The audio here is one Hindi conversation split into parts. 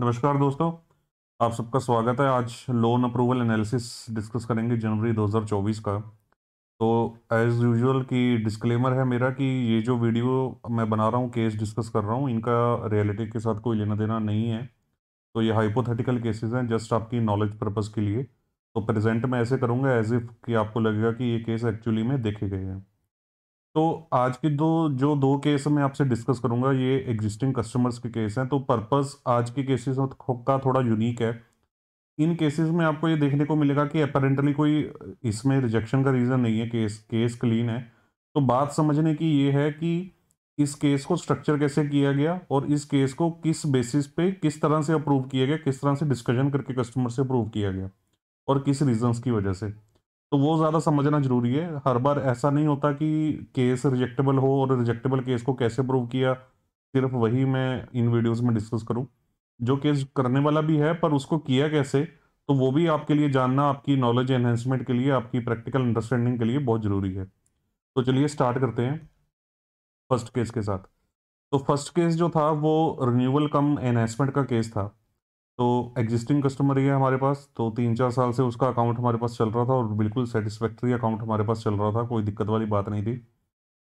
नमस्कार दोस्तों आप सबका स्वागत है आज लोन अप्रूवल एनालिसिस डिस्कस करेंगे जनवरी 2024 का तो एज़ यूजुअल की डिस्क्लेमर है मेरा कि ये जो वीडियो मैं बना रहा हूँ केस डिस्कस कर रहा हूँ इनका रियलिटी के साथ कोई लेना देना नहीं है तो ये हाइपोथेटिकल केसेस हैं जस्ट आपकी नॉलेज पर्पज़ के लिए तो प्रेजेंट मैं ऐसे करूँगा एज इफ़ कि आपको लगेगा कि ये केस एक्चुअली में देखे गए हैं तो आज के दो जो दो केस मैं आपसे डिस्कस करूंगा ये एग्जिस्टिंग कस्टमर्स के केस हैं तो पर्पस आज के केसेस का थोड़ा यूनिक है इन केसेस में आपको ये देखने को मिलेगा कि अपेरेंटली कोई इसमें रिजेक्शन का रीज़न नहीं है केस केस क्लीन है तो बात समझने की ये है कि इस केस को स्ट्रक्चर कैसे किया गया और इस केस को किस बेसिस पे किस तरह से अप्रूव किया गया किस तरह से डिस्कशन करके कस्टमर से अप्रूव किया गया और किस रीजंस की वजह से तो वो ज़्यादा समझना ज़रूरी है हर बार ऐसा नहीं होता कि केस रिजेक्टेबल हो और रिजेक्टेबल केस को कैसे प्रूव किया सिर्फ वही मैं इन वीडियोस में डिस्कस करूँ जो केस करने वाला भी है पर उसको किया कैसे तो वो भी आपके लिए जानना आपकी नॉलेज एनहेंसमेंट के लिए आपकी प्रैक्टिकल अंडरस्टैंडिंग के लिए बहुत ज़रूरी है तो चलिए स्टार्ट करते हैं फर्स्ट केस के साथ तो फर्स्ट केस जो था वो रिन्यूअल कम एनहेंसमेंट का केस था तो एग्जिस्टिंग कस्टमर है हमारे पास तो तीन चार साल से उसका अकाउंट हमारे पास चल रहा था और बिल्कुल सेटिस्फैक्ट्री अकाउंट हमारे पास चल रहा था कोई दिक्कत वाली बात नहीं थी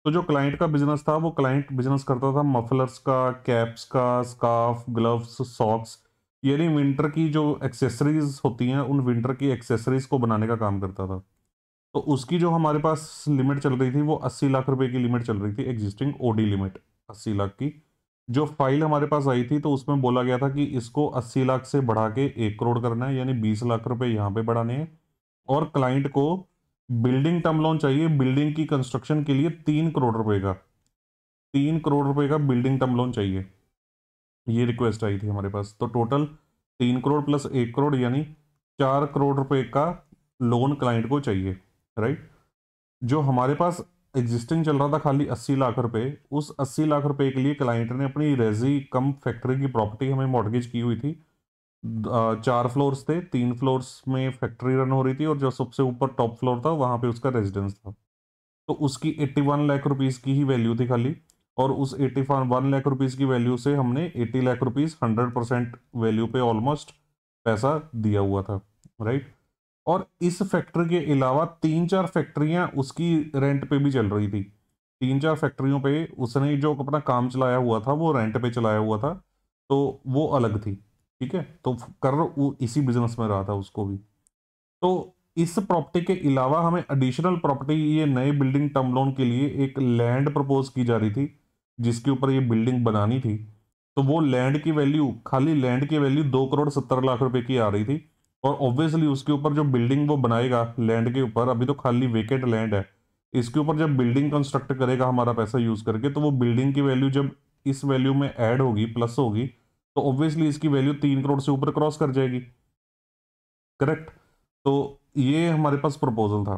तो जो क्लाइंट का बिजनेस था वो क्लाइंट बिजनेस करता था मफलर्स का कैप्स का स्काफ ग्लव्स सॉक्स यानी विंटर की जो एक्सेसरीज होती हैं उन विंटर की एक्सेसरीज को बनाने का काम करता था तो उसकी जो हमारे पास लिमिट चल रही थी वो अस्सी लाख रुपए की लिमिट चल रही थी एग्जिस्टिंग ओडी लिमिट अस्सी लाख की जो फाइल हमारे पास आई थी तो उसमें बोला गया था कि इसको 80 लाख से बढ़ा के एक करोड़ करना है यानी 20 लाख रुपए यहाँ पे बढ़ाने हैं और क्लाइंट को बिल्डिंग टर्म लोन चाहिए बिल्डिंग की कंस्ट्रक्शन के लिए तीन करोड़ रुपए का तीन करोड़ रुपए का बिल्डिंग टर्म लोन चाहिए ये रिक्वेस्ट आई थी हमारे पास तो टोटल तीन करोड़ प्लस एक करोड़ यानी चार करोड़ रुपए का लोन क्लाइंट को चाहिए राइट जो हमारे पास एग्जिस्टिंग चल रहा था खाली अस्सी लाख रुपए उस अस्सी लाख रुपए के लिए क्लाइंट ने अपनी रेजी कम फैक्ट्री की प्रॉपर्टी हमें मॉडगेज की हुई थी चार फ्लोर्स थे तीन फ्लोर्स में फैक्ट्री रन हो रही थी और जो सबसे ऊपर टॉप फ्लोर था वहाँ पे उसका रेजिडेंस था तो उसकी एट्टी वन लाख रुपीज़ की ही वैल्यू थी खाली और उस एट्टी वन लाख रुपीज़ की वैल्यू से हमने eighty lakh rupees hundred percent value पे ऑलमोस्ट पैसा दिया हुआ था राइट और इस फैक्ट्री के अलावा तीन चार फैक्ट्रियाँ उसकी रेंट पे भी चल रही थी तीन चार फैक्ट्रियों पे उसने जो अपना काम चलाया हुआ था वो रेंट पे चलाया हुआ था तो वो अलग थी ठीक है तो कर वो इसी बिजनेस में रहा था उसको भी तो इस प्रॉपर्टी के अलावा हमें एडिशनल प्रॉपर्टी ये नए बिल्डिंग टर्म लोन के लिए एक लैंड प्रपोज की जा रही थी जिसके ऊपर ये बिल्डिंग बनानी थी तो वो लैंड की वैल्यू खाली लैंड की वैल्यू दो करोड़ सत्तर लाख रुपए की आ रही थी और ऑब्वियसली उसके ऊपर जो बिल्डिंग वो बनाएगा लैंड के ऊपर अभी तो खाली वेकेट लैंड है इसके ऊपर जब बिल्डिंग कंस्ट्रक्ट करेगा हमारा पैसा यूज़ करके तो वो बिल्डिंग की वैल्यू जब इस वैल्यू में ऐड होगी प्लस होगी तो ऑब्वियसली इसकी वैल्यू तीन करोड़ से ऊपर क्रॉस कर जाएगी करेक्ट तो ये हमारे पास प्रपोजल था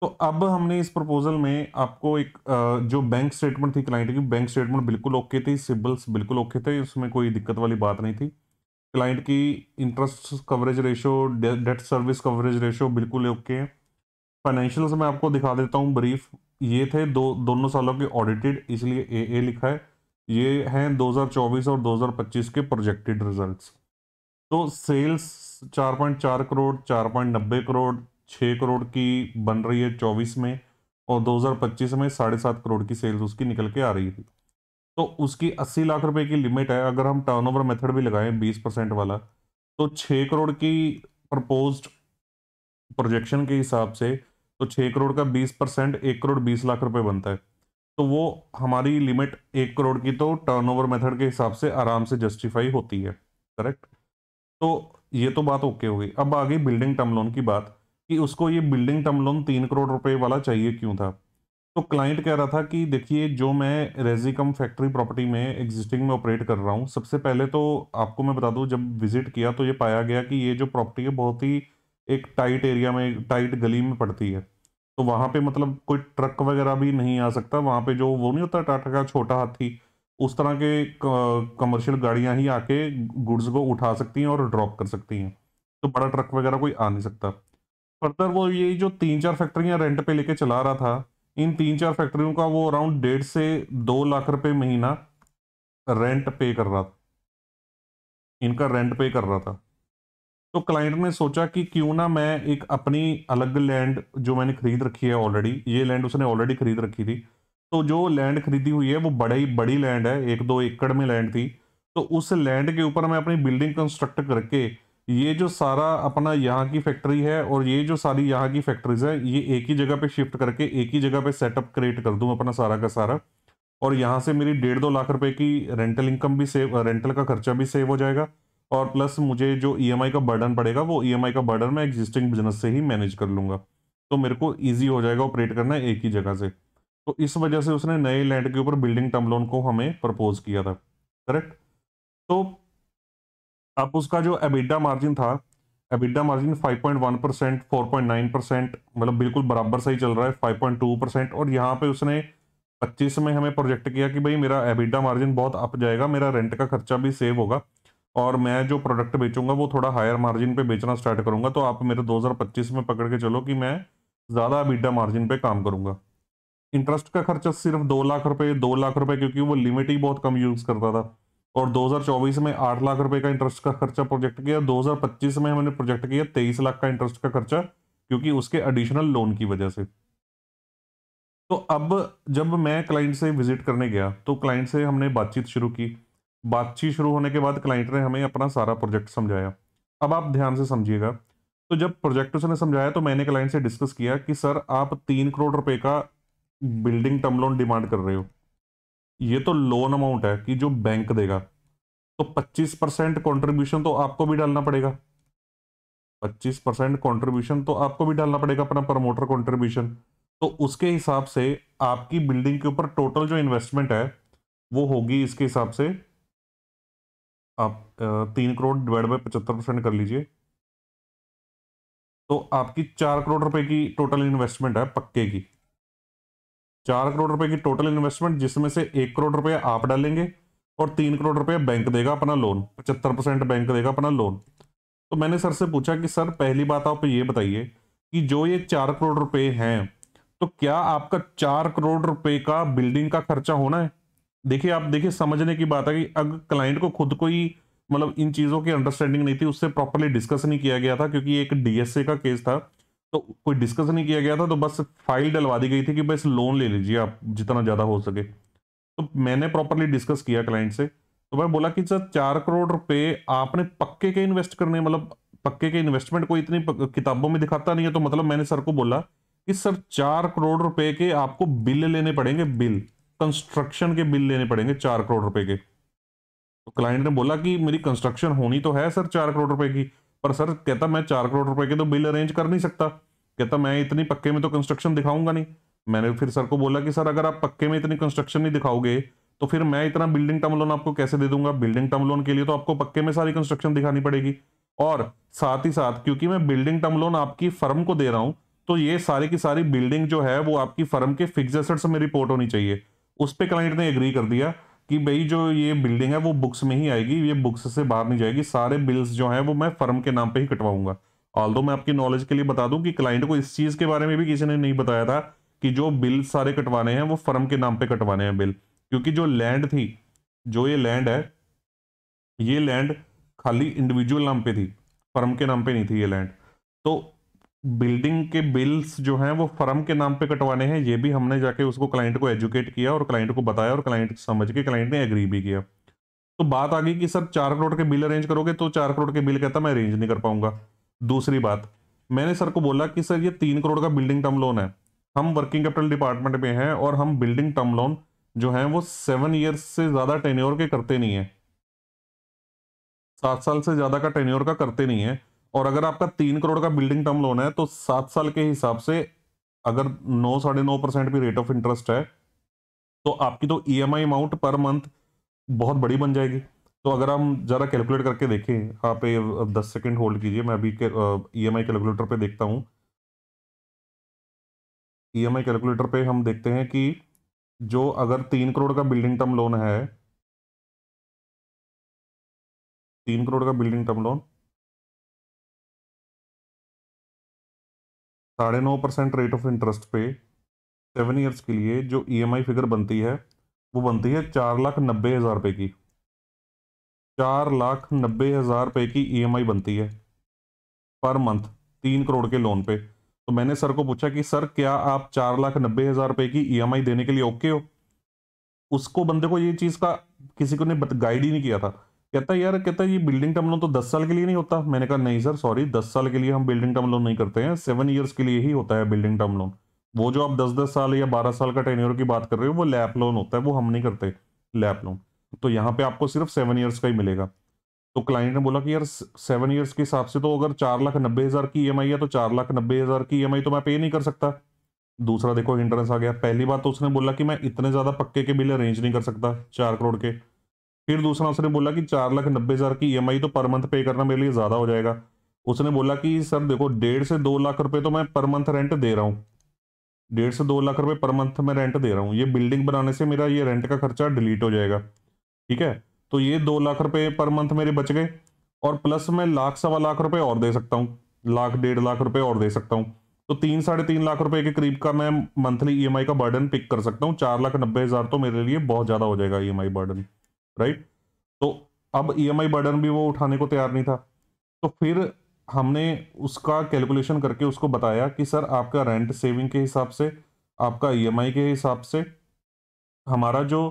तो अब हमने इस प्रपोजल में आपको एक जो बैंक स्टेटमेंट थी क्लाइंट की बैंक स्टेटमेंट बिल्कुल ओके थी सिबल्स बिल्कुल ओके थे उसमें कोई दिक्कत वाली बात नहीं थी क्लाइंट की interest coverage ratio debt service coverage ratio बिल्कुल ओके है फाइनेंशियल्स मैं आपको दिखा देता हूँ ब्रीफ ये थे दो दोनों सालों के ऑडिटेड इसलिए ए ए लिखा है ये हैं 2024 और 2025 के प्रोजेक्टेड रिजल्ट्स तो सेल्स 4.4 करोड़ 4.90 करोड़ 6 करोड़ की बन रही है 24 में और 2025 में साढ़े सात करोड़ की सेल्स उसकी निकल के आ रही थी तो उसकी अस्सी लाख रुपए की लिमिट है अगर हम टर्नओवर मेथड भी लगाएं बीस परसेंट वाला तो छः करोड़ की प्रपोज प्रोजेक्शन के हिसाब से तो छः करोड़ का बीस परसेंट एक करोड़ बीस लाख रुपए बनता है तो वो हमारी लिमिट एक करोड़ की तो टर्नओवर मेथड के हिसाब से आराम से जस्टिफाई होती है करेक्ट तो ये तो बात ओके हो गई अब आ गई बिल्डिंग टर्म लोन की बात कि उसको ये बिल्डिंग टर्म लोन तीन करोड़ रुपए वाला चाहिए क्यों था तो क्लाइंट कह रहा था कि देखिए जो मैं रेजिकम फैक्ट्री प्रॉपर्टी में एग्जिस्टिंग में ऑपरेट कर रहा हूँ सबसे पहले तो आपको मैं बता दूँ जब विजिट किया तो ये पाया गया कि ये जो प्रॉपर्टी है बहुत ही एक टाइट एरिया में टाइट गली में पड़ती है तो वहाँ पे मतलब कोई ट्रक वगैरह भी नहीं आ सकता वहाँ पे जो वो नहीं होता टाटा का छोटा हाथी उस तरह के कमर्शियल गाड़ियाँ ही आके गुड्स को उठा सकती हैं और ड्रॉप कर सकती हैं तो बड़ा ट्रक वगैरह कोई आ नहीं सकता फर्दर वो ये जो तीन चार फैक्ट्रियाँ रेंट पे लेके चला रहा था इन तीन चार फैक्ट्रियों का वो अराउंड डेढ़ से दो लाख रुपए महीना रेंट पे कर रहा था इनका रेंट पे कर रहा था तो क्लाइंट ने सोचा कि क्यों ना मैं एक अपनी अलग लैंड जो मैंने खरीद रखी है ऑलरेडी ये लैंड उसने ऑलरेडी खरीद रखी थी तो जो लैंड खरीदी हुई है वो बड़ी बड़ी लैंड है एक दो एकड़ में लैंड थी तो उस लैंड के ऊपर मैं अपनी बिल्डिंग कंस्ट्रक्ट करके ये जो सारा अपना यहाँ की फैक्ट्री है और ये जो सारी यहाँ की फैक्ट्रीज है ये एक ही जगह पे शिफ्ट करके एक ही जगह पे सेटअप क्रिएट कर दूँ अपना सारा का सारा और यहाँ से मेरी डेढ़ दो लाख रुपए की रेंटल इनकम भी सेव रेंटल का खर्चा भी सेव हो जाएगा और प्लस मुझे जो ई e का बर्डन पड़ेगा वो ई e का बर्डन मैं एग्जिस्टिंग बिजनेस से ही मैनेज कर लूँगा तो मेरे को ईजी हो जाएगा ऑपरेट करना एक ही जगह से तो इस वजह से उसने नए लैंड के ऊपर बिल्डिंग टर्म लोन को हमें प्रपोज किया था करेक्ट तो अब उसका जो एबिडा मार्जिन था EBITDA margin 5.1 percent four percent मतलब बिल्कुल बराबर सही चल रहा है 5.2 परसेंट और यहाँ पे उसने 25 में हमें प्रोजेक्ट किया कि भाई मेरा एबिडा मार्जिन बहुत अप जाएगा मेरा रेंट का खर्चा भी सेव होगा और मैं जो प्रोडक्ट बेचूंगा वो थोड़ा हायर मार्जिन पे बेचना स्टार्ट करूंगा तो आप मेरे दो में पकड़ के चलो कि मैं ज़्यादा एबिडा मार्जिन पर काम करूँगा इंटरेस्ट का खर्चा सिर्फ दो लाख रुपये दो लाख रुपए क्योंकि वो लिमिट ही बहुत कम यूज़ करता था और 2024 में आठ लाख रुपए का इंटरेस्ट का खर्चा प्रोजेक्ट किया 2025 में हमने प्रोजेक्ट किया तेईस लाख का इंटरेस्ट का खर्चा क्योंकि उसके एडिशनल लोन की वजह से तो अब जब मैं क्लाइंट से विजिट करने गया तो क्लाइंट से हमने बातचीत शुरू की बातचीत शुरू होने के बाद क्लाइंट ने हमें अपना सारा प्रोजेक्ट समझाया अब आप ध्यान से समझिएगा तो जब प्रोजेक्ट उसने समझाया तो मैंने क्लाइंट से डिस्कस किया कि सर आप तीन करोड़ रुपए का बिल्डिंग टर्म लोन डिमांड कर रहे हो ये तो लोन अमाउंट है कि जो बैंक देगा तो 25 परसेंट कॉन्ट्रीब्यूशन तो आपको भी डालना पड़ेगा 25 परसेंट कॉन्ट्रीब्यूशन तो आपको भी डालना पड़ेगा अपना प्रमोटर कॉन्ट्रीब्यूशन तो उसके हिसाब से आपकी बिल्डिंग के ऊपर टोटल जो इन्वेस्टमेंट है वो होगी इसके हिसाब से आप तीन करोड़ डिवाइड बाई पचहत्तर परसेंट कर लीजिए तो आपकी चार करोड़ रुपए की टोटल इन्वेस्टमेंट है पक्के की चार करोड़ रुपए की टोटल इन्वेस्टमेंट जिसमें से एक करोड़ रुपए आप डालेंगे और तीन करोड़ रुपए बैंक देगा अपना लोन पचहत्तर परसेंट बैंक देगा अपना लोन तो मैंने सर से पूछा कि सर पहली बात आप ये बताइए कि जो ये चार करोड़ रुपए हैं तो क्या आपका चार करोड़ रुपए का बिल्डिंग का खर्चा होना है देखिए आप देखिए समझने की बात है कि अगर क्लाइंट को खुद को ही मतलब इन चीज़ों की अंडरस्टैंडिंग नहीं थी उससे प्रॉपरली डिस्कस नहीं किया गया था क्योंकि एक डीएसए का केस था तो कोई डिस्कस नहीं किया गया था तो बस फाइल डलवा दी गई थी कि बस लोन ले लीजिए आप जितना ज़्यादा हो सके तो मैंने प्रॉपरली डिस्कस किया क्लाइंट से तो मैं बोला कि सर चार करोड़ रुपए आपने पक्के के इन्वेस्ट करने मतलब पक्के के इन्वेस्टमेंट को इतनी किताबों में दिखाता नहीं है तो मतलब मैंने सर को बोला कि सर चार करोड़ रुपए के आपको बिल लेने पड़ेंगे बिल कंस्ट्रक्शन के बिल लेने पड़ेंगे चार करोड़ रुपए के तो क्लाइंट ने बोला कि मेरी कंस्ट्रक्शन होनी तो है सर चार करोड़ रुपए की पर सर कहता तो मैं चार करोड़ रुपए के तो बिल अरेंज कर नहीं सकता कहता तो मैं इतनी पक्के में तो कंस्ट्रक्शन दिखाऊंगा नहीं मैंने फिर सर को बोला कि सर अगर आप पक्के में इतनी कंस्ट्रक्शन नहीं दिखाओगे तो फिर मैं इतना बिल्डिंग टर्म लोन आपको कैसे दे दूंगा बिल्डिंग टर्म लोन के लिए तो आपको पक्के में सारी कंस्ट्रक्शन दिखानी पड़ेगी और साथ ही साथ क्योंकि मैं बिल्डिंग टर्म लोन आपकी फर्म को दे रहा हूँ तो ये सारी की सारी बिल्डिंग जो है वो आपकी फर्म के फिक्स एसेट्स में रिपोर्ट होनी चाहिए उस पर क्लाइंट ने एग्री कर दिया कि भाई जो ये बिल्डिंग है वो बुक्स में ही आएगी ये बुक्स से बाहर नहीं जाएगी सारे बिल्स जो हैं वो मैं फर्म के नाम पे ही कटवाऊंगा ऑल मैं आपकी नॉलेज के लिए बता दूं कि क्लाइंट को इस चीज़ के बारे में भी किसी ने नहीं बताया था कि जो बिल सारे कटवाने हैं वो फर्म के नाम पे कटवाने हैं बिल क्योंकि जो लैंड थी जो ये लैंड है ये लैंड खाली इंडिविजुअल नाम पे थी फर्म के नाम पे नहीं थी ये लैंड तो बिल्डिंग के बिल्स जो हैं वो फर्म के नाम पे कटवाने हैं ये भी हमने जाके उसको क्लाइंट को एजुकेट किया और क्लाइंट को बताया और क्लाइंट समझ के क्लाइंट ने एग्री भी किया तो बात आ गई कि सर चार करोड़ के बिल अरेंज करोगे तो चार करोड़ के बिल कहता मैं अरेंज नहीं कर पाऊंगा दूसरी बात मैंने सर को बोला कि सर ये तीन करोड़ का बिल्डिंग टर्म लोन है हम वर्किंग कैपिटल डिपार्टमेंट में हैं और हम बिल्डिंग टर्म लोन जो है वो सेवन ईयर्स से ज़्यादा टेन्योर के करते नहीं है सात साल से ज़्यादा का टेन्योर का करते नहीं है और अगर आपका तीन करोड़ का बिल्डिंग टर्म लोन है तो सात साल के हिसाब से अगर नौ साढ़े नौ परसेंट भी रेट ऑफ इंटरेस्ट है तो आपकी तो ई अमाउंट पर मंथ बहुत बड़ी बन जाएगी तो अगर हम ज़रा कैलकुलेट करके देखें आप ये दस सेकेंड होल्ड कीजिए मैं अभी ई एम आई कैलकुलेटर पे देखता हूँ ई एम आई कैलकुलेटर पे हम देखते हैं कि जो अगर तीन करोड़ का बिल्डिंग टर्म लोन है तीन करोड़ का बिल्डिंग टर्म लोन साढ़े नौ परसेंट रेट ऑफ इंटरेस्ट पे सेवन ईयर्स के लिए जो ईएमआई e फिगर बनती है वो बनती है चार लाख नब्बे हज़ार रुपये की चार लाख नब्बे हज़ार रुपये की ईएमआई e बनती है पर मंथ तीन करोड़ के लोन पे तो मैंने सर को पूछा कि सर क्या आप चार लाख नब्बे हज़ार रुपये की ईएमआई e देने के लिए ओके हो उसको बंदे को ये चीज़ का किसी को ने गाइड ही नहीं किया था कहता है यार कहता ये बिल्डिंग टर्म लोन तो दस साल के लिए नहीं होता मैंने कहा नहीं सर सॉरी दस साल के लिए हम बिल्डिंग टर्म लोन नहीं करते हैं सेवन ईयर्स के लिए ही होता है बिल्डिंग टर्म लोन वो जो आप दस दस साल या बारह साल का टेन्योर की बात कर रहे हो वो लैप लोन होता है वो हम नहीं करते लैप लोन तो यहाँ पे आपको सिर्फ सेवन ईयर्स का ही मिलेगा तो क्लाइंट ने बोला कि यार सेवन ईयर्स के हिसाब से तो अगर चार लाख नब्बे हज़ार की ई e है तो चार लाख नब्बे हज़ार की ई e तो मैं पे नहीं कर सकता दूसरा देखो इंटरेस्ट आ गया पहली बात तो उसने बोला कि मैं इतने ज़्यादा पक्के के बिल अरेंज नहीं कर सकता चार करोड़ के फिर दूसरा उसने बोला कि चार लाख नब्बे हज़ार की ई e तो पर मंथ पे करना मेरे लिए ज़्यादा हो जाएगा उसने बोला कि सर देखो डेढ़ से दो लाख रुपए तो मैं पर मंथ रेंट दे रहा हूँ डेढ़ से दो लाख रुपए पर मंथ मैं रेंट दे रहा हूँ ये बिल्डिंग बनाने से मेरा ये रेंट का खर्चा डिलीट हो जाएगा ठीक है तो ये दो लाख रुपए पर मंथ मेरे बच गए और प्लस मैं लाख सवा लाख रुपए और दे सकता हूँ लाख डेढ़ लाख रुपए और दे सकता हूँ तो तीन साढ़े तीन लाख रुपए के करीब का मैं मंथली ईएमआई e का बर्डन पिक कर सकता हूँ चार लाख नब्बे हज़ार तो मेरे लिए बहुत ज़्यादा हो जाएगा ईएमआई e बर्डन राइट तो अब ईएमआई e बर्डन भी वो उठाने को तैयार नहीं था तो फिर हमने उसका कैलकुलेशन करके उसको बताया कि सर आपका रेंट सेविंग के हिसाब से आपका ईएमआई e के हिसाब से हमारा जो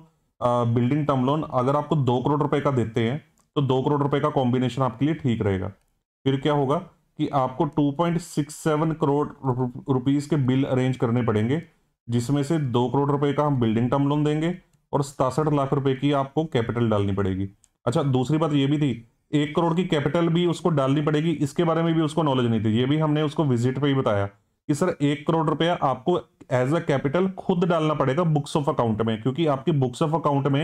बिल्डिंग टर्म लोन अगर आपको दो करोड़ रुपए का देते हैं तो दो करोड़ रुपए का कॉम्बिनेशन आपके लिए ठीक रहेगा फिर क्या होगा कि आपको 2.67 करोड़ रुपीस के बिल अरेंज करने पड़ेंगे जिसमें से दो करोड़ रुपए का हम बिल्डिंग टर्म लोन देंगे और सतासठ लाख रुपए की आपको कैपिटल डालनी पड़ेगी अच्छा दूसरी बात ये भी थी एक करोड़ की कैपिटल भी उसको डालनी पड़ेगी इसके बारे में भी उसको नॉलेज नहीं थी ये भी हमने उसको विजिट पर ही बताया कि सर एक करोड़ रुपया आपको एज अ कैपिटल खुद डालना पड़ेगा बुक्स ऑफ अकाउंट में क्योंकि आपकी बुक्स ऑफ अकाउंट में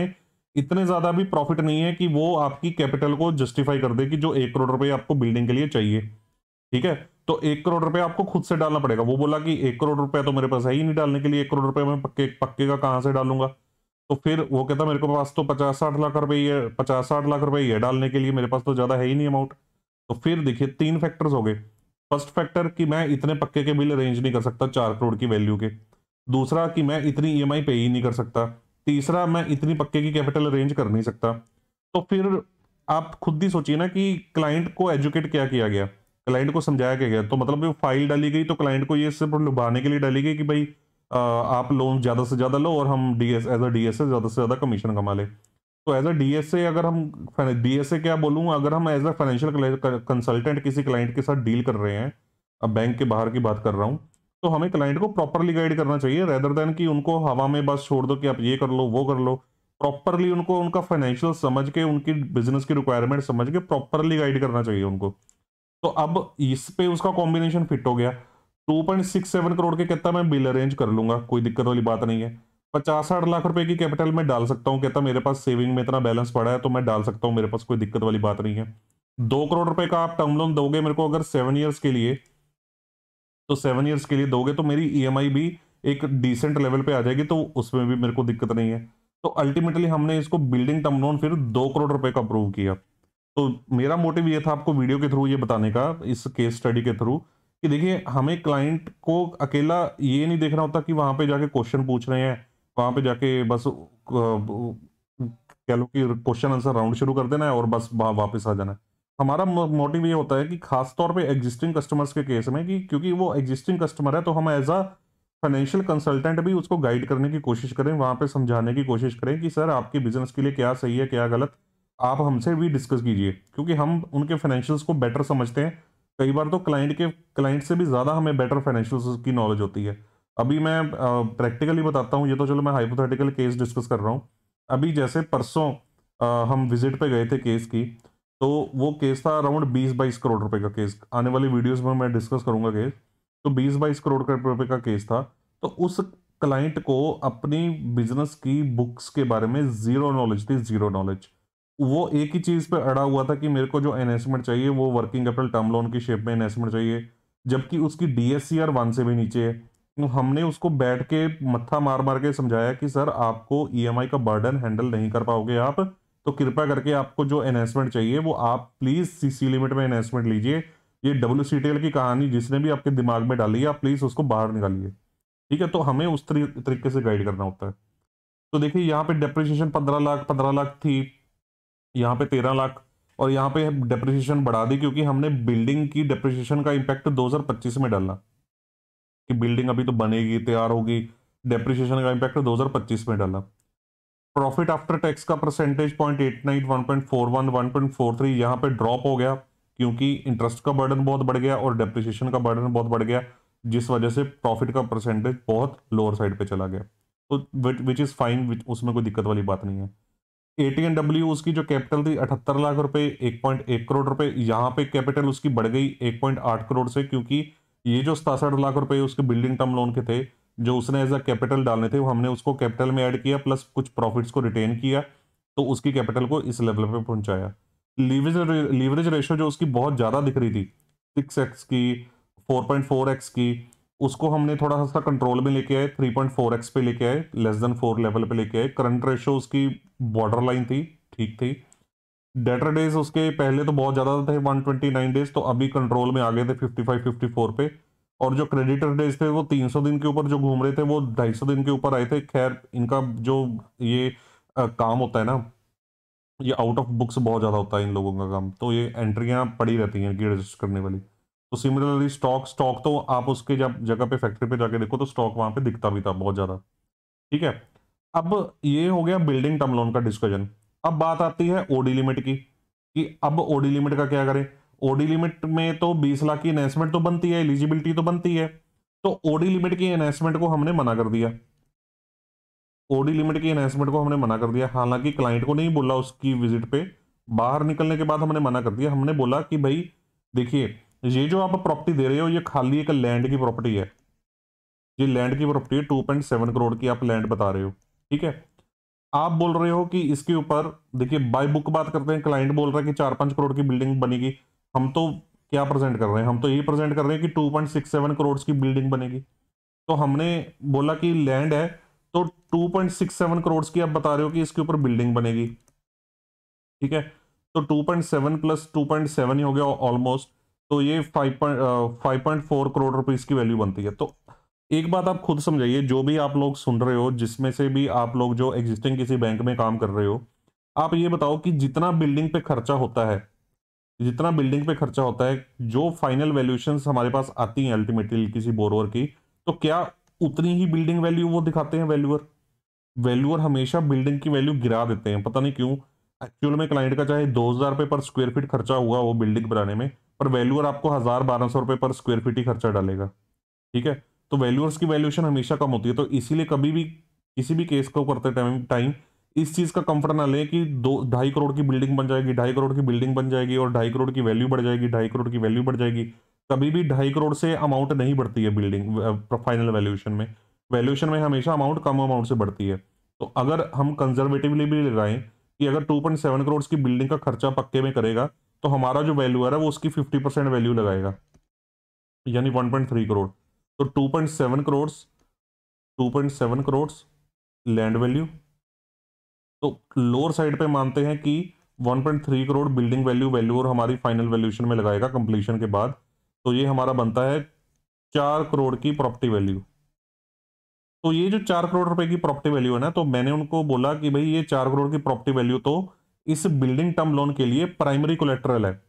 इतने ज्यादा भी प्रॉफिट नहीं है कि वो आपकी कैपिटल को जस्टिफाई कर दे कि जो एक करोड़ रुपये आपको बिल्डिंग के लिए चाहिए ठीक है तो एक करोड़ रुपया आपको खुद से डालना पड़ेगा वो बोला कि एक करोड़ रुपया तो मेरे पास है ही नहीं डालने के लिए एक करोड़ रुपया मैं पक्के पक्के का कहां से डालूंगा तो फिर वो कहता मेरे को पास तो पचास साठ लाख रुपये पचास साठ लाख रुपये ये डालने के लिए मेरे पास तो ज़्यादा है ही नहीं अमाउंट तो फिर देखिए तीन फैक्टर्स हो गए फर्स्ट फैक्टर कि मैं इतने पक्के के बिल अरेंज नहीं कर सकता चार करोड़ की वैल्यू के दूसरा कि मैं इतनी ई e पे ही नहीं कर सकता तीसरा मैं इतनी पक्के की कैपिटल अरेंज कर नहीं सकता तो फिर आप खुद ही सोचिए ना कि क्लाइंट को एजुकेट क्या किया गया क्लाइंट को समझाया क्या गया तो मतलब फाइल डाली गई तो क्लाइंट को ये सिर्फ लुभाने के लिए डाली गई कि भाई आप लोन ज़्यादा से ज़्यादा लो और हम D S as a D S A ज़्यादा से ज़्यादा कमीशन कमा ले तो as a D S A अगर हम डी एस क्या बोलूँ अगर हम एज अ फाइनेंशियल कंसल्टेंट किसी क्लाइंट के साथ डील कर रहे हैं अब बैंक के बाहर की बात कर रहा हूँ तो हमें क्लाइंट को प्रॉपरली गाइड करना चाहिए रेदर देन कि उनको हवा में बस छोड़ दो कि आप ये कर लो वो कर लो प्रॉपरली उनको उनका फाइनेंशियल समझ के उनकी बिजनेस की रिक्वायरमेंट समझ के प्रॉपरली गाइड करना चाहिए उनको तो अब इस पे उसका कॉम्बिनेशन फिट हो गया 2.67 करोड़ के कहता मैं बिल अरेंज कर लूंगा कोई दिक्कत वाली बात नहीं है पचास साठ लाख रुपए की कैपिटल मैं डाल सकता हूँ कहता मेरे पास सेविंग में इतना बैलेंस पड़ा है तो मैं डाल सकता हूँ मेरे पास कोई दिक्कत वाली बात नहीं है दो करोड़ रुपए का आप टर्म लोन दोगे मेरे को अगर सेवन ईयर्स के लिए तो सेवन ईयर्स के लिए दोगे तो मेरी ई e भी एक डिसेंट लेवल पे आ जाएगी तो उसमें भी मेरे को दिक्कत नहीं है तो अल्टीमेटली हमने इसको बिल्डिंग टर्म लोन फिर दो करोड़ रुपए का अप्रूव किया तो मेरा मोटिव ये था आपको वीडियो के थ्रू ये बताने का इस केस स्टडी के थ्रू कि देखिए हमें क्लाइंट को अकेला ये नहीं देखना होता कि वहाँ पे जाके क्वेश्चन पूछ रहे हैं वहाँ पे जाके बस कह लो कि क्वेश्चन आंसर राउंड शुरू कर देना है और बस वापस आ जाना है हमारा मोटिव ये होता है कि खास तौर पे एग्जिस्टिंग कस्टमर्स के केस में कि क्योंकि वो एग्जिस्टिंग कस्टमर है तो हम एज अ फाइनेंशियल कंसल्टेंट भी उसको गाइड करने की कोशिश करें वहाँ पे समझाने की कोशिश करें कि सर आपके बिजनेस के लिए क्या सही है क्या गलत आप हमसे भी डिस्कस कीजिए क्योंकि हम उनके फाइनेंशियल्स को बेटर समझते हैं कई बार तो क्लाइंट के क्लाइंट से भी ज़्यादा हमें बेटर फाइनेंशियल की नॉलेज होती है अभी मैं प्रैक्टिकली बताता हूँ ये तो चलो मैं हाइपोथेटिकल केस डिस्कस कर रहा हूँ अभी जैसे परसों हम विजिट पे गए थे केस की तो वो केस था अराउंड बीस बाईस करोड़ रुपए का केस आने वाली वीडियोस में मैं डिस्कस करूंगा केस तो बीस बाईस करोड़ रुपए का केस था तो उस क्लाइंट को अपनी बिजनेस की बुक्स के बारे में ज़ीरो नॉलेज थी ज़ीरो नॉलेज वो एक ही चीज़ पे अड़ा हुआ था कि मेरे को जो एनहेंसमेंट चाहिए वो वर्किंग कैपिटल टर्म लोन की शेप में एनहेंसमेंट चाहिए जबकि उसकी D S C R one से भी नीचे है तो हमने उसको बैठ के मत्था मार मार के समझाया कि सर आपको ई एम आई का बर्डन हैंडल नहीं कर पाओगे आप तो कृपया करके आपको जो एनहेंसमेंट चाहिए वो आप प्लीज़ सी सी लिमिट में एनहेंसमेंट लीजिए ये डब्ल्यू सी टी एल की कहानी जिसने भी आपके दिमाग में डाली है आप प्लीज़ उसको बाहर निकालिए ठीक है तो हमें उस तरीके से गाइड करना होता है तो देखिए यहाँ पे डेप्रिसिएशन पंद्रह लाख पंद्रह लाख थी यहाँ पे तेरह लाख और यहाँ पे डेप्रिसिएशन बढ़ा दी क्योंकि हमने बिल्डिंग की डेप्रिसिएशन का इम्पैक्ट दो हजार पच्चीस में डाला कि बिल्डिंग अभी तो बनेगी तैयार होगी डेप्रिसिएशन का इम्पैक्ट दो हजार पच्चीस में डाला प्रॉफिट आफ्टर टैक्स का percentage point eight nine one point four one one point four three यहाँ पे ड्रॉप हो गया क्योंकि इंटरेस्ट का बर्डन बहुत बढ़ गया और डेप्रिसिएशन का बर्डन बहुत बढ़ गया जिस वजह से प्रॉफिट का परसेंटेज बहुत लोअर साइड पे चला गया तो विच इज़ फाइन उसमें कोई दिक्कत वाली बात नहीं है ए टी एन डब्ल्यू उसकी जो कैपिटल थी अठहत्तर लाख रुपए एक पॉइंट एक करोड़ रुपए यहाँ पे कैपिटल उसकी बढ़ गई एक पॉइंट आठ करोड़ से क्योंकि ये जो सतासठ लाख रुपए उसके बिल्डिंग टर्म लोन के थे जो उसने एज अ कैपिटल डालने थे वो हमने उसको कैपिटल में ऐड किया प्लस कुछ प्रॉफिट्स को रिटेन किया तो उसकी कैपिटल को इस लेवल पर पहुंचाया लीवरेज लीवरेज रेशो जो उसकी बहुत ज़्यादा दिख रही थी सिक्स एक्स की फोर पॉइंट फोर एक्स की उसको हमने थोड़ा सा कंट्रोल में लेके आए फोर एक्स पे लेके आए लेस देन फोर लेवल पे लेके आए करंट रेशो उसकी बॉर्डर लाइन थी ठीक थी डेटर डेज उसके पहले तो बहुत ज़्यादा थे 129 डेज तो अभी कंट्रोल में आ गए थे 55 54 पे और जो क्रेडिटर डेज थे वो 300 दिन के ऊपर जो घूम रहे थे वो सौ दिन के ऊपर आए थे खैर इनका जो ये आ, काम होता है ना ये आउट ऑफ बुक्स बहुत ज़्यादा होता है इन लोगों का काम तो ये एंट्रियाँ पड़ी रहती हैं इनकी रजिस्टर करने वाली तो सिमिलरली स्टॉक स्टॉक तो आप उसके जब जगह पे फैक्ट्री पे जाके देखो तो स्टॉक वहां पे दिखता भी था बहुत ज्यादा ठीक है अब ये हो गया बिल्डिंग टर्म लोन का डिस्कशन अब बात आती है ओडी लिमिट की कि अब ओडी लिमिट का क्या करें ओडी लिमिट में तो 20 लाख की एनहेंसमेंट तो बनती है एलिजिबिलिटी तो बनती है तो ओडी लिमिट की एनहेंसमेंट को हमने मना कर दिया ओडी लिमिट की एनहेंसमेंट को हमने मना कर दिया हालांकि क्लाइंट को नहीं बोला उसकी विजिट पे बाहर निकलने के बाद हमने मना कर दिया हमने बोला कि भाई देखिए ये जो आप प्रॉपर्टी दे रहे हो ये खाली एक लैंड की प्रॉपर्टी है ये लैंड की प्रॉपर्टी है टू पॉइंट सेवन करोड़ की आप लैंड बता रहे हो ठीक है आप बोल रहे हो कि इसके ऊपर देखिए बाय बुक बात करते हैं क्लाइंट बोल रहा है कि चार पांच करोड़ की बिल्डिंग बनेगी हम तो क्या प्रेजेंट कर रहे हैं हम तो यही प्रेजेंट कर रहे हैं कि two point six seven crore की बिल्डिंग बनेगी तो हमने बोला कि लैंड है तो two point six seven crore की आप बता रहे हो कि इसके ऊपर बिल्डिंग बनेगी ठीक है तो two point seven plus two point seven ही हो गया ऑलमोस्ट तो ये five point four crore rupees की वैल्यू बनती है तो एक बात आप खुद समझाइए जो भी आप लोग सुन रहे हो जिसमें से भी आप लोग जो एग्जिस्टिंग किसी बैंक में काम कर रहे हो आप ये बताओ कि जितना बिल्डिंग पे खर्चा होता है जितना बिल्डिंग पे खर्चा होता है जो फाइनल वैल्यूशन हमारे पास आती हैं अल्टीमेटली किसी बोरोवर की तो क्या उतनी ही बिल्डिंग वैल्यू वो दिखाते हैं वैल्यूअर वैल्यूअर हमेशा बिल्डिंग की वैल्यू गिरा देते हैं पता नहीं क्यों एक्चुअल में क्लाइंट का चाहे दो हज़ार पर स्क्वायर फीट खर्चा हुआ वो बिल्डिंग बनाने में पर वैल्यूअर आपको हज़ार बारह सौ रुपये पर स्क्वायर फीट ही खर्चा डालेगा ठीक है तो वैल्यूअर्स की वैल्यूएशन हमेशा कम होती है तो इसीलिए कभी भी किसी भी केस को करते टाइम टाइम इस चीज़ का कंफर्ट ना ले कि दो ढाई करोड़ की बिल्डिंग बन जाएगी ढाई करोड़ की बिल्डिंग बन जाएगी और ढाई करोड़ की वैल्यू बढ़ जाएगी ढाई करोड़ की वैल्यू बढ़ जाएगी कभी भी ढाई करोड़ से अमाउंट नहीं बढ़ती है बिल्डिंग फाइनल वैल्यूएशन में वैल्यूएशन में हमेशा अमाउंट कम अमाउंट से बढ़ती है तो अगर हम कंजर्वेटिवली भी लगाएं कि अगर 2.7 करोड़ की बिल्डिंग का खर्चा पक्के में करेगा तो हमारा जो वैल्यू है वो उसकी फिफ्टी परसेंट वैल्यू लगाएगा यानी वन पॉइंट थ्री करोड़ तो two point seven crore two point seven crore land value तो लोअर साइड पे मानते हैं कि 1.3 करोड़ बिल्डिंग वैल्यू वैल्यू और हमारी फाइनल वैल्यूशन में लगाएगा कंप्लीशन के बाद तो ये हमारा बनता है चार करोड़ की प्रॉपर्टी वैल्यू तो ये जो चार करोड़ रुपए की प्रॉपर्टी वैल्यू है ना तो मैंने उनको बोला कि भाई ये चार करोड़ की प्रॉपर्टी वैल्यू तो इस बिल्डिंग टर्म लोन के लिए प्राइमरी कोलेट्रल है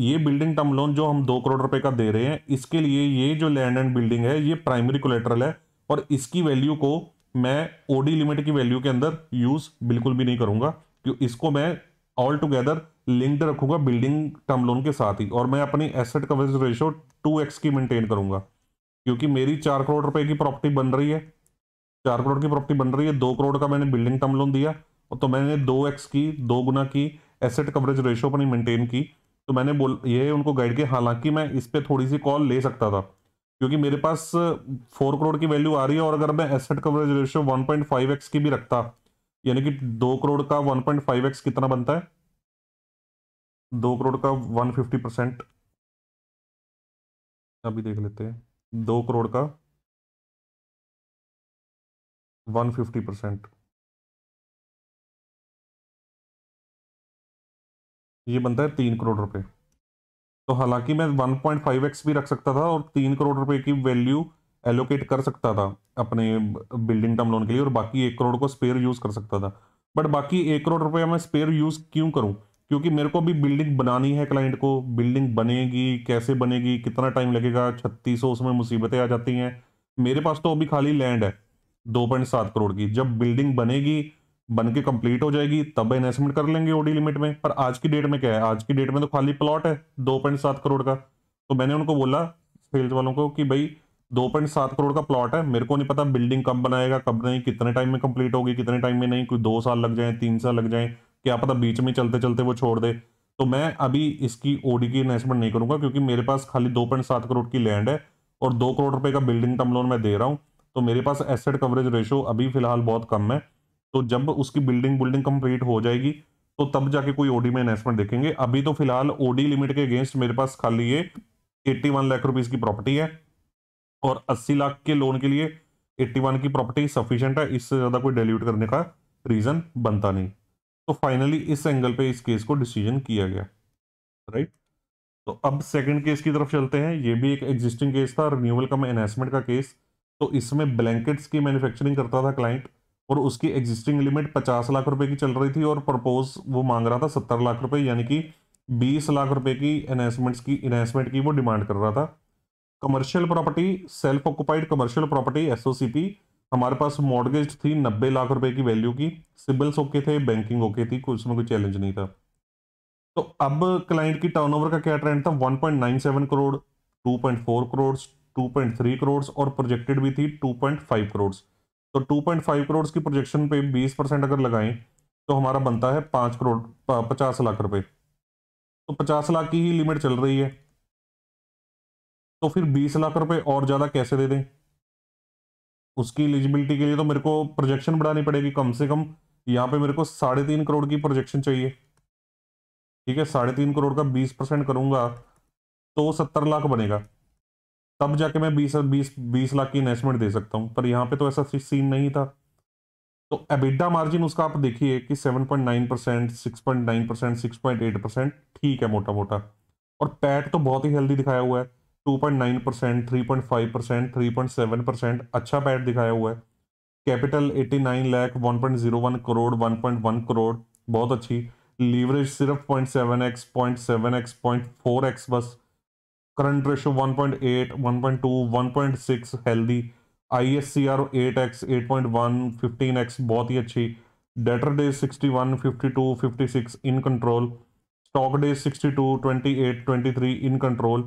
ये बिल्डिंग टर्म लोन जो हम दो करोड़ रुपए का दे रहे हैं इसके लिए ये जो लैंड एंड बिल्डिंग है ये प्राइमरी कोलेट्रल है और इसकी वैल्यू को मैं ओडी लिमिट की वैल्यू के अंदर यूज बिल्कुल भी नहीं करूंगा क्यों इसको मैं ऑल टुगेदर लिंक्ड रखूंगा बिल्डिंग टर्म लोन के साथ ही और मैं अपनी asset coverage ratio two X की मेंटेन करूंगा क्योंकि मेरी चार करोड़ रुपए की प्रॉपर्टी बन रही है चार करोड़ की प्रॉपर्टी बन रही है दो करोड़ का मैंने बिल्डिंग टर्म लोन दिया तो मैंने दो एक्स की दो गुना की एसेट कवरेज रेशो अपनी मेंटेन की तो मैंने बोल ये उनको गाइड किया हालांकि मैं इस पर थोड़ी सी कॉल ले सकता था क्योंकि मेरे पास फोर करोड़ की वैल्यू आ रही है और अगर मैं asset coverage ratio one point five X की भी रखता यानी कि दो करोड़ का वन पॉइंट फाइव एक्स कितना बनता है दो करोड़ का वन फिफ्टी परसेंट अभी देख लेते हैं दो करोड़ का वन फिफ्टी परसेंट ये बनता है तीन करोड़ रुपए तो हालांकि मैं वन पॉइंट फाइव एक्स भी रख सकता था और तीन करोड़ रुपए की वैल्यू एलोकेट कर सकता था अपने बिल्डिंग टर्म लोन के लिए और बाकी एक करोड़ को स्पेयर यूज़ कर सकता था बट बाकी एक करोड़ रुपये मैं स्पेयर यूज़ क्यों करूँ क्योंकि मेरे को अभी बिल्डिंग बनानी है क्लाइंट को बिल्डिंग बनेगी कैसे बनेगी कितना टाइम लगेगा छत्तीस सौ उसमें मुसीबतें आ जाती हैं मेरे पास तो अभी खाली लैंड है दो पॉइंट सात करोड़ की जब बिल्डिंग बनेगी बन के कंप्लीट हो जाएगी तब इन्वेस्टमेंट कर लेंगे ओडी लिमिट में पर आज की डेट में क्या है आज की डेट में तो खाली प्लॉट है दो पॉइंट सात करोड़ का तो मैंने उनको बोला सेल्स वालों को कि भाई दो पॉइंट सात करोड़ का प्लॉट है मेरे को नहीं पता बिल्डिंग कब बनाएगा कब नहीं कितने टाइम में कंप्लीट होगी कितने टाइम में नहीं कोई दो साल लग जाए तीन साल लग जाए क्या पता बीच में चलते चलते वो छोड़ दे तो मैं अभी इसकी ओडी की इन्वेस्टमेंट नहीं करूंगा क्योंकि मेरे पास खाली दो पॉइंट सात करोड़ की लैंड है और दो करोड़ रुपए का बिल्डिंग टर्म लोन मैं दे रहा हूँ तो मेरे पास एसेट कवरेज रेशो अभी फिलहाल बहुत कम है तो जब उसकी बिल्डिंग बुल्डिंग कंप्लीट हो जाएगी तो तब जाके कोई ओडी में इन्वेस्टमेंट देखेंगे अभी तो फिलहाल ओडी लिमिट के अगेंस्ट मेरे पास खाली ये एट्टी वन लाख रुपीज की प्रॉपर्टी है और अस्सी लाख के लोन के लिए एट्टी वन की प्रॉपर्टी सफिशेंट है इससे ज़्यादा कोई डेल्यूट करने का रीज़न बनता नहीं तो फाइनली इस एंगल पे इस केस को डिसीजन किया गया राइट तो अब सेकंड केस की तरफ चलते हैं ये भी एक एग्जिस्टिंग केस था रिन्यूअल कम एनहेंसमेंट का केस तो इसमें ब्लैंकेट्स की मैन्युफैक्चरिंग करता था क्लाइंट और उसकी एग्जिस्टिंग लिमिट पचास लाख रुपए की चल रही थी और प्रपोज वो मांग रहा था सत्तर लाख रुपए यानी कि बीस लाख रुपए की एनहेंसमेंट्स की इन्हेंसमेंट की वो डिमांड कर रहा था commercial property self occupied commercial property SOCP हमारे पास मॉडगेज थी नब्बे लाख रुपए की वैल्यू की सिबिल्स ओके थे बैंकिंग ओके थी कोई उसमें कोई चैलेंज नहीं था तो अब क्लाइंट की टर्नओवर का क्या ट्रेंड था one crore two crore two crore और प्रोजेक्टेड भी थी टू करोड़ तो 2.5 करोड़ की प्रोजेक्शन पे 20 परसेंट अगर लगाएं तो हमारा बनता है पाँच करोड़ पचास लाख रुपए तो पचास लाख की ही लिमिट चल रही है तो फिर बीस लाख रुपए और ज़्यादा कैसे दे दें उसकी एलिजिबिलिटी के लिए तो मेरे को प्रोजेक्शन बढ़ानी पड़ेगी कम से कम यहाँ पे मेरे को साढ़े तीन करोड़ की प्रोजेक्शन चाहिए ठीक है साढ़े तीन करोड़ का बीस परसेंट करूँगा तो सत्तर लाख बनेगा तब जाके मैं बीस बीस बीस लाख की इन्वेस्टमेंट दे सकता हूँ पर यहाँ पे तो ऐसा सीन नहीं था तो एबिडा मार्जिन उसका आप देखिए कि seven point nine percent six point nine percent six point eight percent ठीक है मोटा मोटा और पैट तो बहुत ही हेल्दी दिखाया हुआ है two point nine percent three point five percent three point seven percent अच्छा पैट दिखाया हुआ है capital eighty nine lakh one point zero one crore one point one crore बहुत अच्छी लीवरेज सिर्फ point seven X point seven X point four X बस current ratio 1.8, 1.2, 1.6 healthy I S C R eight X eight point one fifteen X बहुत ही अच्छी debtor day sixty one fifty two fifty six in control stock day sixty two twenty eight twenty three in control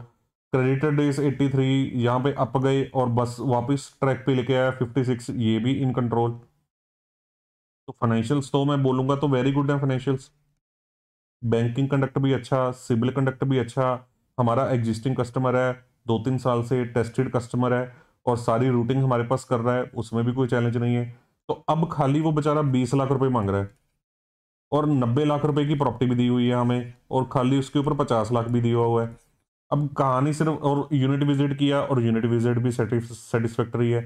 creditor days eighty three यहाँ पे अप गए और बस वापस ट्रैक पे लेके आया फिफ्टी सिक्स ये भी इन कंट्रोल तो फाइनेंशियल्स तो मैं बोलूँगा तो वेरी गुड है फाइनेंशियल्स बैंकिंग कंडक्ट भी अच्छा सिविल कंडक्ट भी अच्छा हमारा एग्जिस्टिंग कस्टमर है दो तीन साल से टेस्टेड कस्टमर है और सारी रूटिंग हमारे पास कर रहा है उसमें भी कोई चैलेंज नहीं है तो अब खाली वो बेचारा बीस लाख रुपए मांग रहा है और नब्बे लाख रुपए की प्रॉपर्टी भी दी हुई है हमें और खाली उसके ऊपर पचास लाख भी दिया हुआ है अब कहानी सिर्फ और यूनिट विजिट किया और यूनिट विजिट भी सेटिस्फैक्ट्री है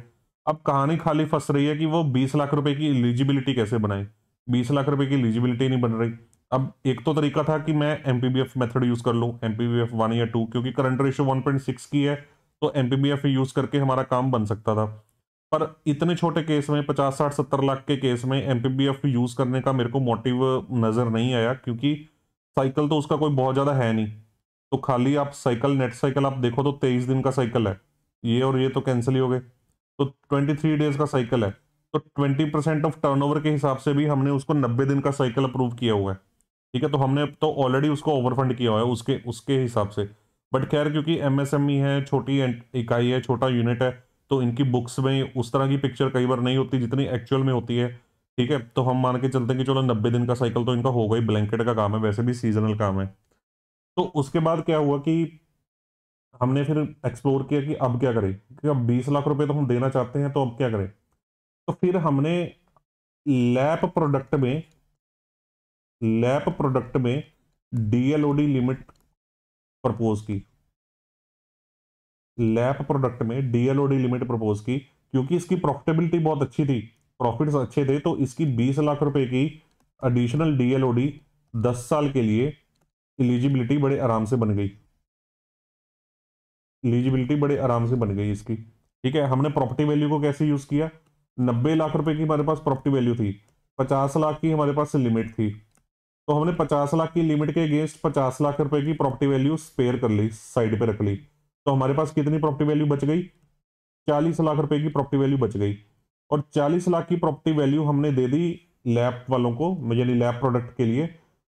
अब कहानी खाली फंस रही है कि वो बीस लाख रुपए की एलिजिबिलिटी कैसे बनाए बीस लाख रुपए की एलिजिबिलिटी नहीं बन रही अब एक तो तरीका था कि मैं एम मेथड यूज कर लूँ M P B F one या टू क्योंकि करंट रेशो 1.6 की है तो एम यूज करके हमारा काम बन सकता था पर इतने छोटे केस में पचास साठ सत्तर लाख के केस में एम यूज करने का मेरे को मोटिव नजर नहीं आया क्योंकि साइकिल तो उसका कोई बहुत ज्यादा है नहीं तो खाली आप साइकिल नेट साइकिल आप देखो तो तेईस दिन का साइकिल है ये और ये तो कैंसिल ही हो गए तो ट्वेंटी थ्री डेज का साइकिल है तो ट्वेंटी परसेंट ऑफ टर्नओवर के हिसाब से भी हमने उसको नब्बे दिन का साइकिल अप्रूव किया हुआ है ठीक है तो हमने तो ऑलरेडी उसको ओवरफंड किया हुआ है उसके उसके हिसाब से बट खैर क्योंकि एमएसएमई e है छोटी इकाई है छोटा यूनिट है तो इनकी बुक्स में उस तरह की पिक्चर कई बार नहीं होती जितनी एक्चुअल में होती है ठीक है तो हम मान के चलते हैं कि चलो नब्बे दिन का साइकिल तो इनका होगा ही ब्लैंकेट का काम है वैसे भी सीजनल काम है तो उसके बाद क्या हुआ कि हमने फिर एक्सप्लोर किया कि अब क्या करें क्योंकि अब बीस लाख रुपए तो हम देना चाहते हैं तो अब क्या करें तो फिर हमने लैप प्रोडक्ट में लैप प्रोडक्ट में डीएलओडी लिमिट प्रपोज की लैप प्रोडक्ट में डीएलओडी लिमिट प्रपोज की क्योंकि इसकी प्रॉफिटेबिलिटी बहुत अच्छी थी प्रॉफिट्स अच्छे थे तो इसकी 20 लाख रुपए की एडिशनल डीएलओडी 10 साल के लिए एलिजिबिलिटी बड़े आराम से बन गई एलिजिबिलिटी बड़े आराम से बन गई इसकी ठीक है हमने प्रॉपर्टी वैल्यू को कैसे यूज किया नब्बे लाख रुपए की हमारे पास प्रॉपर्टी वैल्यू थी पचास लाख की हमारे पास लिमिट थी तो हमने 50 लाख की लिमिट के अगेंस्ट 50 लाख रुपए की प्रॉपर्टी वैल्यू स्पेयर कर ली साइड पे रख ली तो हमारे पास कितनी प्रॉपर्टी वैल्यू बच गई 40 लाख रुपए की प्रॉपर्टी वैल्यू बच गई और 40 लाख की प्रॉपर्टी वैल्यू हमने दे दी लैब वालों को यानी लैब प्रोडक्ट के लिए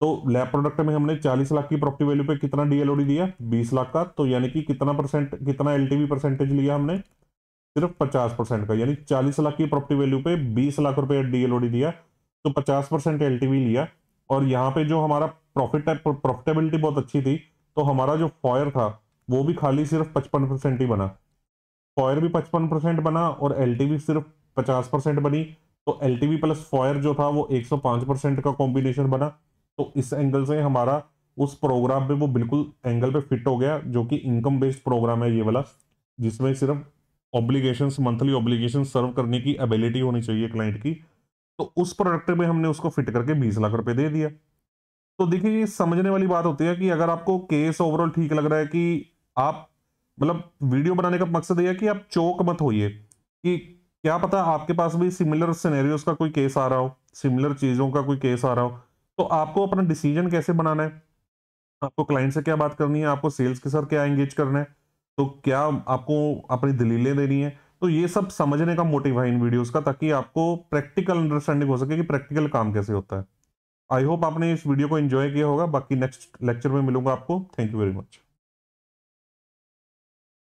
तो लैब प्रोडक्ट में हमने चालीस लाख की प्रॉपर्टी वैल्यू पे कितना डीएलओडी दिया बीस लाख का तो यानी कि कितना परसेंट कितना एलटीवी परसेंटेज लिया हमने सिर्फ पचास परसेंट का यानी चालीस लाख की प्रॉपर्टी वैल्यू पे बीस लाख रुपए डीएलओडी दिया तो पचास परसेंट एलटीवी लिया और यहाँ पे जो हमारा प्रॉफिट प्रॉफिटेबिलिटी बहुत अच्छी थी तो हमारा जो फॉयर था वो भी खाली सिर्फ पचपन परसेंट ही बना फॉयर भी पचपन परसेंट बना और एल सिर्फ पचास परसेंट बनी तो एल प्लस फॉयर जो था वो एक सौ पाँच परसेंट का कॉम्बिनेशन बना तो इस एंगल से हमारा उस प्रोग्राम पे वो बिल्कुल एंगल पे फिट हो गया जो कि इनकम बेस्ड प्रोग्राम है ये वाला जिसमें सिर्फ ऑब्लीगेशन मंथली ऑब्लीगेशन सर्व करने की एबिलिटी होनी चाहिए क्लाइंट की तो उस प्रोडक्ट में हमने उसको फिट करके बीस लाख रुपए दे दिया तो देखिए ये समझने वाली बात होती है कि अगर आपको केस ओवरऑल ठीक लग रहा है कि आप मतलब वीडियो बनाने का मकसद यह है कि आप चौक मत होइए कि क्या पता आपके पास भी सिमिलर सिनेरियोस का कोई केस आ रहा हो सिमिलर चीज़ों का कोई केस आ रहा हो तो आपको अपना डिसीजन कैसे बनाना है आपको क्लाइंट से क्या बात करनी है आपको सेल्स के साथ क्या एंगेज करना है तो क्या आपको अपनी दलीलें देनी है तो ये सब समझने का मोटिव है इन वीडियोस का ताकि आपको प्रैक्टिकल अंडरस्टैंडिंग हो सके कि प्रैक्टिकल काम कैसे होता है आई होप आपने इस वीडियो को एंजॉय किया होगा बाकी नेक्स्ट लेक्चर में मिलूंगा आपको थैंक यू वेरी मच